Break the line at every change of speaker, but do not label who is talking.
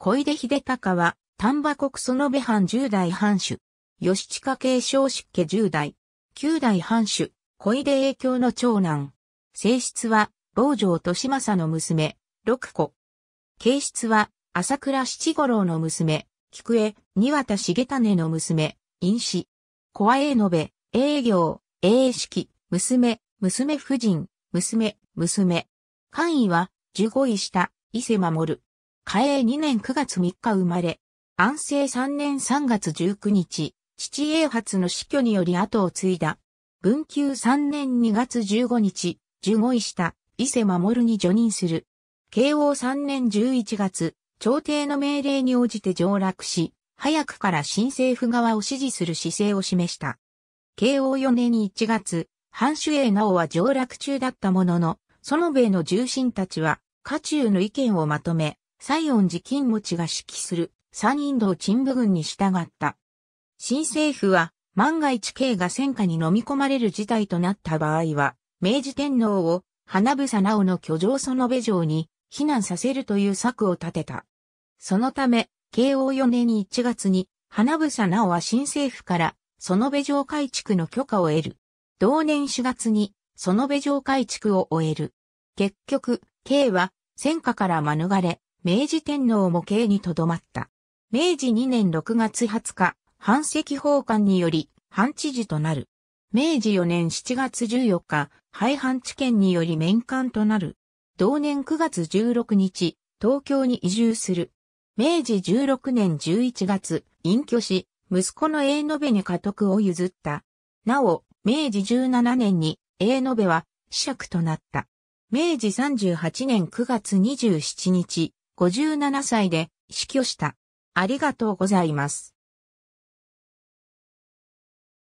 小出秀隆は、丹波国園部藩十代藩主。吉近継承執家十代。九代藩主、小出影響の長男。正室は、老城利政の娘、六子。形質は、朝倉七五郎の娘、菊江、二渡重種の娘、因子。小江延べ、営業、営式、娘、娘夫人、娘、娘。官位は、十五位下、伊勢守。嘉永2年9月3日生まれ、安政3年3月19日、父英発の死去により後を継いだ。文久3年2月15日、従5位した伊勢守に除任する。慶応3年11月、朝廷の命令に応じて上洛し、早くから新政府側を支持する姿勢を示した。慶応4年1月、藩主英直は上洛中だったものの、園への重臣たちは、家中の意見をまとめ、西園寺金持が指揮する三人道陳部軍に従った。新政府は万が一慶が戦火に飲み込まれる事態となった場合は、明治天皇を花房直の居城園部城に避難させるという策を立てた。そのため、慶応4年1月に花房直は新政府から園部城改築の許可を得る。同年4月に園部城改築を終える。結局、慶は戦火から免れ、明治天皇も刑にとどまった。明治2年6月20日、藩赤奉還により、反知事となる。明治4年7月14日、廃藩置県により免官となる。同年9月16日、東京に移住する。明治16年11月、隠居し、息子の永延に家督を譲った。なお、明治17年に永延は、子爵となった。明治38年9月27日、57歳で死去した。ありがとうございます。